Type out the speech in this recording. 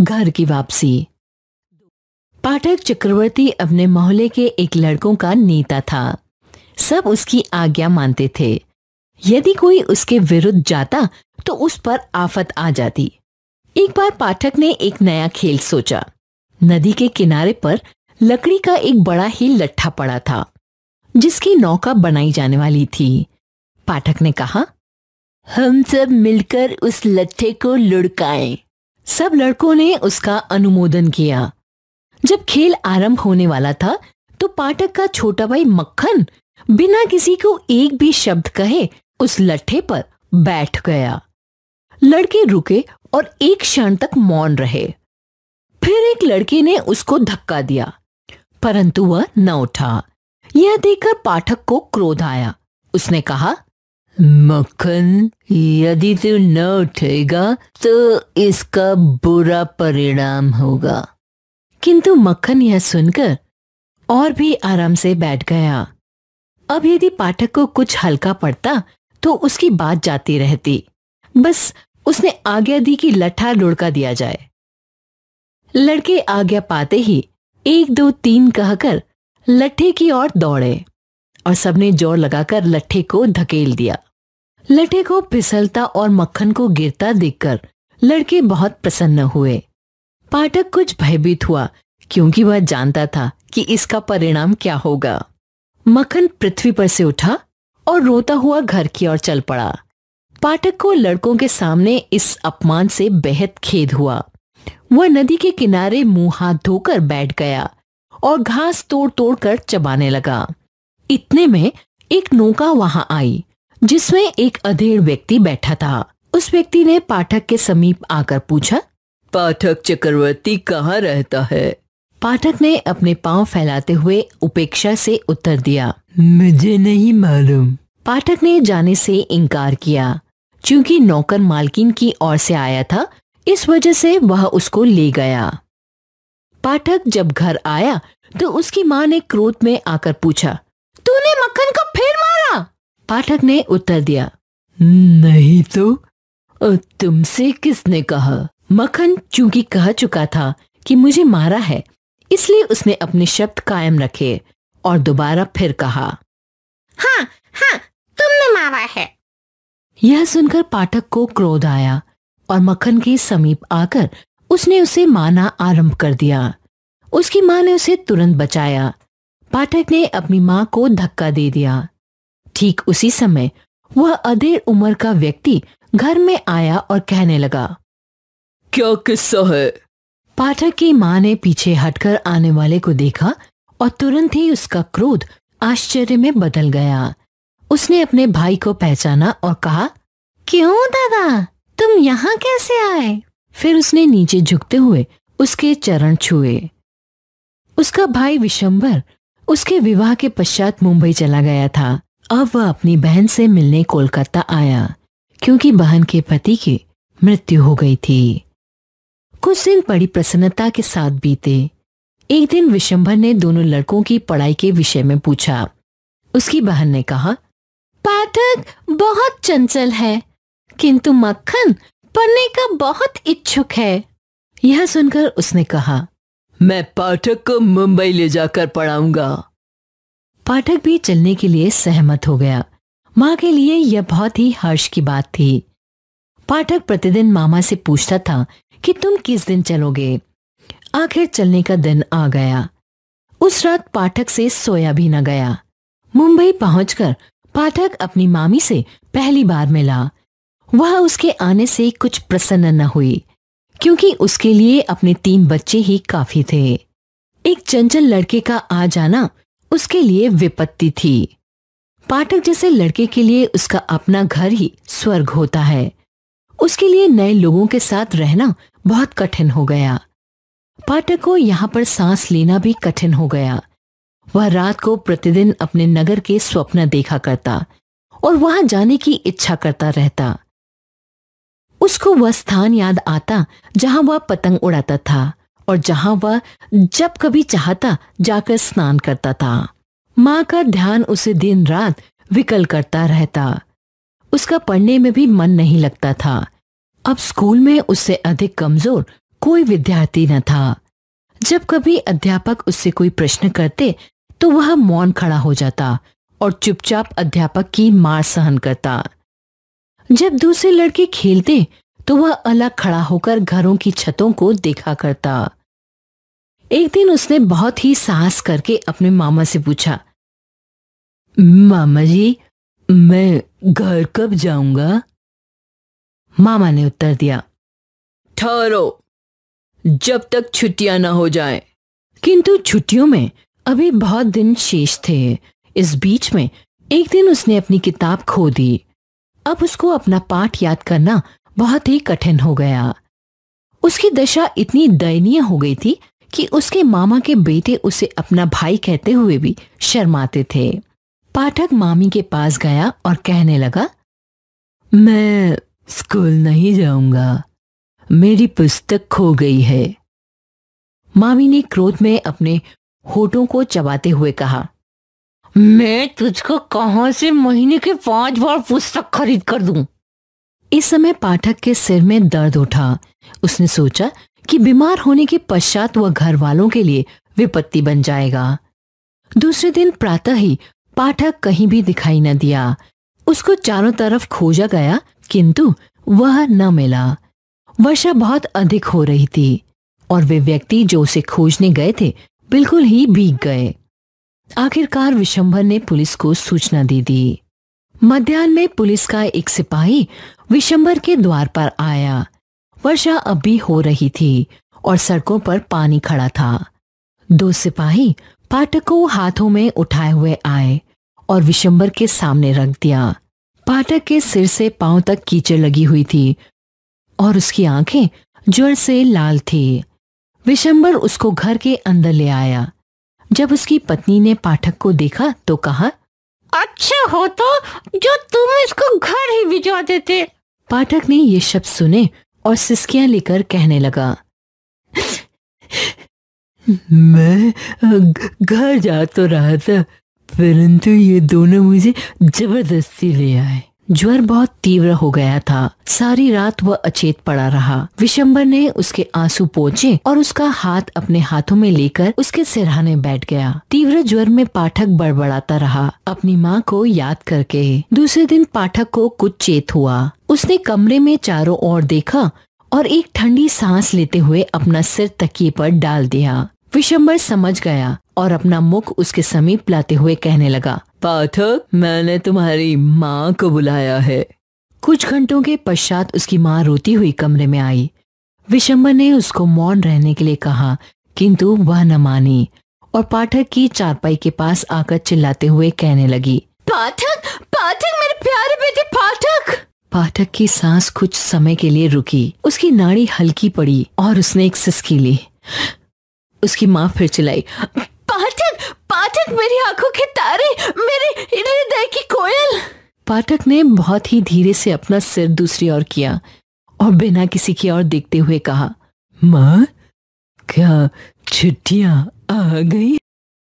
घर की वापसी पाठक चक्रवर्ती अपने मोहल्ले के एक लड़कों का नेता था सब उसकी आज्ञा मानते थे यदि कोई उसके विरुद्ध जाता तो उस पर आफत आ जाती एक बार पाठक ने एक नया खेल सोचा नदी के किनारे पर लकड़ी का एक बड़ा ही लट्ठा पड़ा था जिसकी नौका बनाई जाने वाली थी पाठक ने कहा हम सब मिलकर उस लट्ठे को लुड़काएं। सब लड़कों ने उसका अनुमोदन किया जब खेल आरंभ होने वाला था तो पाठक का छोटा भाई मक्खन बिना किसी को एक भी शब्द कहे उस लट्ठे पर बैठ गया लड़के रुके और एक क्षण तक मौन रहे फिर एक लड़के ने उसको धक्का दिया परंतु वह न उठा यह देखकर पाठक को क्रोध आया उसने कहा मक्खन यदि तू न उठेगा तो इसका बुरा परिणाम होगा किंतु मक्खन यह सुनकर और भी आराम से बैठ गया अब यदि पाठक को कुछ हल्का पड़ता तो उसकी बात जाती रहती बस उसने आज्ञा दी कि लठा लुड़का दिया जाए लड़के आज्ञा पाते ही एक दो तीन कहकर लट्ठे की ओर दौड़े और सबने जोर लगाकर लट्ठे को धकेल दिया लठे को फिसलता और मक्खन को गिरता देखकर लड़के बहुत प्रसन्न हुए पाठक कुछ भयभीत हुआ क्योंकि वह जानता था कि इसका परिणाम क्या होगा मक्खन पृथ्वी पर से उठा और रोता हुआ घर की ओर चल पड़ा पाठक को लड़कों के सामने इस अपमान से बेहद खेद हुआ वह नदी के किनारे मुंह हाथ धोकर बैठ गया और घास तोड़ तोड़ कर चबाने लगा इतने में एक नौका वहां आई जिसमें एक अधेड़ व्यक्ति बैठा था उस व्यक्ति ने पाठक के समीप आकर पूछा पाठक चक्रवर्ती कहाँ रहता है पाठक ने अपने पांव फैलाते हुए उपेक्षा से उत्तर दिया मुझे नहीं मालूम पाठक ने जाने से इनकार किया क्योंकि नौकर मालकिन की ओर से आया था इस वजह से वह उसको ले गया पाठक जब घर आया तो उसकी माँ ने क्रोध में आकर पूछा तूने मक्खन का पाठक ने उत्तर दिया नहीं तो तुमसे किसने कहा मखन चूंकि कह चुका था कि मुझे मारा है इसलिए उसने अपने शब्द कायम रखे और दोबारा फिर कहा हाँ हाँ तुमने मारा है यह सुनकर पाठक को क्रोध आया और मक्खन के समीप आकर उसने उसे मारना आरंभ कर दिया उसकी माँ ने उसे तुरंत बचाया पाठक ने अपनी माँ को धक्का दे दिया ठीक उसी समय वह अधेर उम्र का व्यक्ति घर में आया और कहने लगा क्या किस्सा है पाठक की माँ ने पीछे हटकर आने वाले को देखा और तुरंत ही उसका क्रोध आश्चर्य में बदल गया उसने अपने भाई को पहचाना और कहा क्यों दादा तुम यहाँ कैसे आए फिर उसने नीचे झुकते हुए उसके चरण छुए उसका भाई विशंबर उसके विवाह के पश्चात मुंबई चला गया था अब वह अपनी बहन से मिलने कोलकाता आया क्योंकि बहन के पति की मृत्यु हो गई थी कुछ दिन बड़ी प्रसन्नता के साथ बीते एक दिन विशंभर ने दोनों लड़कों की पढ़ाई के विषय में पूछा उसकी बहन ने कहा पाठक बहुत चंचल है किंतु मक्खन पढ़ने का बहुत इच्छुक है यह सुनकर उसने कहा मैं पाठक को मुंबई ले जाकर पढ़ाऊंगा पाठक भी चलने के लिए सहमत हो गया माँ के लिए यह बहुत ही हर्ष की बात थी पाठक प्रतिदिन मामा से पूछता था कि तुम किस दिन चलोगे आखिर चलने का दिन आ गया उस रात पाठक से सोया भी न गया मुंबई पहुंचकर पाठक अपनी मामी से पहली बार मिला वह उसके आने से कुछ प्रसन्न न हुई क्योंकि उसके लिए अपने तीन बच्चे ही काफी थे एक चंचल लड़के का आ जाना उसके लिए विपत्ति थी पाठक जैसे लड़के के लिए उसका अपना घर ही स्वर्ग होता है उसके लिए नए लोगों के साथ रहना बहुत कठिन हो गया पाठक को यहाँ पर सांस लेना भी कठिन हो गया वह रात को प्रतिदिन अपने नगर के स्वप्न देखा करता और वहां जाने की इच्छा करता रहता उसको वह स्थान याद आता जहां वह पतंग उड़ाता था और जहां वह जब कभी चाहता जाकर स्नान करता था माँ का ध्यान उसे दिन रात विकल करता रहता उसका पढ़ने में भी मन नहीं लगता था अब स्कूल में उससे अधिक कमजोर कोई विद्यार्थी न था जब कभी अध्यापक उससे कोई प्रश्न करते तो वह मौन खड़ा हो जाता और चुपचाप अध्यापक की मार सहन करता जब दूसरे लड़के खेलते तो वह अलग खड़ा होकर घरों की छतों को देखा करता एक दिन उसने बहुत ही साहस करके अपने मामा से पूछा मामा जी मैं घर कब जाऊंगा मामा ने उत्तर दिया ठहरो जब तक छुट्टियां ना हो जाए किंतु छुट्टियों में अभी बहुत दिन शेष थे इस बीच में एक दिन उसने अपनी किताब खो दी अब उसको अपना पाठ याद करना बहुत ही कठिन हो गया उसकी दशा इतनी दयनीय हो गई थी कि उसके मामा के बेटे उसे अपना भाई कहते हुए भी शर्माते थे पाठक मामी के पास गया और कहने लगा मैं स्कूल नहीं जाऊंगा मेरी पुस्तक खो गई है मामी ने क्रोध में अपने होठों को चबाते हुए कहा मैं तुझको कहां से महीने के पांच बार पुस्तक खरीद कर दूं? इस समय पाठक के सिर में दर्द उठा उसने सोचा कि बीमार होने के पश्चात वह घर वालों के लिए विपत्ति बन जाएगा दूसरे दिन प्रातः ही पाठक कहीं भी दिखाई न दिया उसको चारों तरफ खोजा गया किंतु वह न मिला वर्षा बहुत अधिक हो रही थी और वे व्यक्ति जो उसे खोजने गए थे बिल्कुल ही भीग गए आखिरकार विशंभर ने पुलिस को सूचना दे दी मध्यान्ह में पुलिस का एक सिपाही विशंबर के द्वार पर आया वर्षा अभी हो रही थी और सड़कों पर पानी खड़ा था दो सिपाही पाठक को हाथों में उठाए हुए आए और विशंबर के सामने रख दिया पाठक के सिर से पांव तक कीचड़ लगी हुई थी और उसकी आंखें ज्वर से लाल थी विशंबर उसको घर के अंदर ले आया जब उसकी पत्नी ने पाठक को देखा तो कहा अच्छा होता तो जो तुम इसको घर ही भिजवा देते पाठक ने ये शब्द सुने और सिस्कियां लेकर कहने लगा मैं घर जा तो रहा था परंतु ये दोनों मुझे जबरदस्ती ले आए ज्वर बहुत तीव्र हो गया था सारी रात वह अचेत पड़ा रहा विशंबर ने उसके आंसू पोचे और उसका हाथ अपने हाथों में लेकर उसके सिरहाने बैठ गया तीव्र ज्वर में पाठक बड़बड़ाता रहा अपनी माँ को याद करके दूसरे दिन पाठक को कुछ चेत हुआ उसने कमरे में चारों ओर देखा और एक ठंडी सांस लेते हुए अपना सिर तकिए पर डाल दिया विशंबर समझ गया और अपना मुख उसके समीप लाते हुए कहने लगा पाठक मैंने तुम्हारी माँ को बुलाया है कुछ घंटों के पश्चात उसकी माँ रोती हुई कमरे में आई विशंबर ने उसको मौन रहने के लिए कहा किंतु वह न मानी और पाठक की चारपाई के पास आकर चिल्लाते हुए कहने लगी पाठक पाठक मेरे प्यारे बेटे पाठक पाठक की सांस कुछ समय के लिए रुकी उसकी नाड़ी हल्की पड़ी और उसने एक सिसकी ली उसकी माँ फिर चिल्लाई मेरी आंखों के तारे मेरे हृदय की कोयल पाठक ने बहुत ही धीरे से अपना सिर दूसरी ओर किया और बिना किसी की ओर देखते हुए कहा माँ क्या छुट्टिया आ गई